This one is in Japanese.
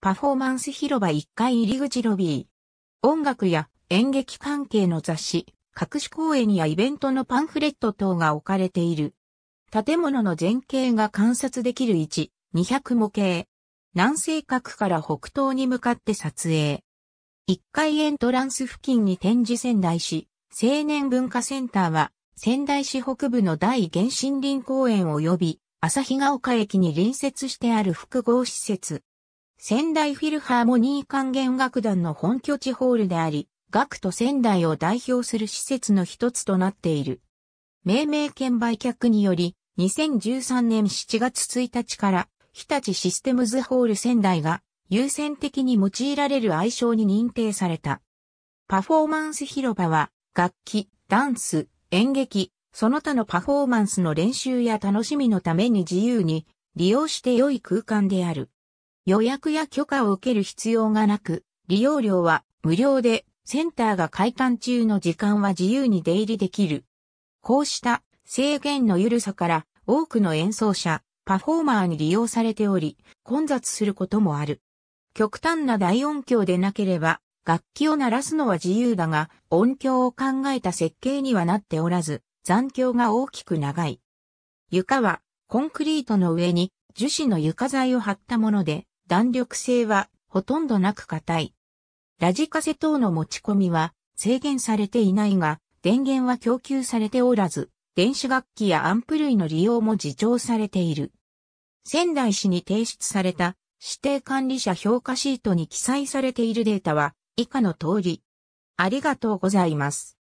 パフォーマンス広場1階入り口ロビー。音楽や演劇関係の雑誌、各種公演やイベントのパンフレット等が置かれている。建物の全景が観察できる位置、200模型。南西角から北東に向かって撮影。1階エントランス付近に展示仙台市、青年文化センターは、仙台市北部の大原森林公園及び、旭ヶ丘駅に隣接してある複合施設、仙台フィルハーモニー管弦楽団の本拠地ホールであり、学徒仙台を代表する施設の一つとなっている。命名権売却により、2013年7月1日から、日立システムズホール仙台が優先的に用いられる愛称に認定された。パフォーマンス広場は、楽器、ダンス、演劇、その他のパフォーマンスの練習や楽しみのために自由に利用して良い空間である。予約や許可を受ける必要がなく、利用料は無料で、センターが開館中の時間は自由に出入りできる。こうした制限の緩さから多くの演奏者、パフォーマーに利用されており、混雑することもある。極端な大音響でなければ、楽器を鳴らすのは自由だが、音響を考えた設計にはなっておらず、残響が大きく長い。床は、コンクリートの上に樹脂の床材を張ったもので、弾力性はほとんどなく硬い。ラジカセ等の持ち込みは制限されていないが、電源は供給されておらず、電子楽器やアンプ類の利用も自重されている。仙台市に提出された指定管理者評価シートに記載されているデータは以下の通り。ありがとうございます。